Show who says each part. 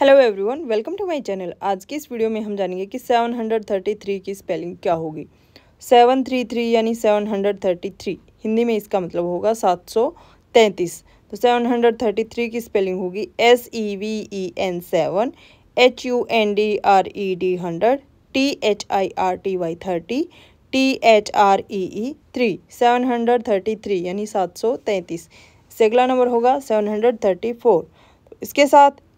Speaker 1: hello everyone welcome to my channel आज की इस वीडियो में हम जानेंगे कि 733 की स्पेलिंग क्या होगी 733 यानी 733 हिंदी में इसका मतलब होगा 733 तो 733 की स्पेलिंग होगी S E V E N seven H U N D R E D hundred T H I R T Y thirty T H R E E three seven hundred thirty three यानी सात सौ तैंतीस अगला number होगा seven hundred thirty four इसके साथ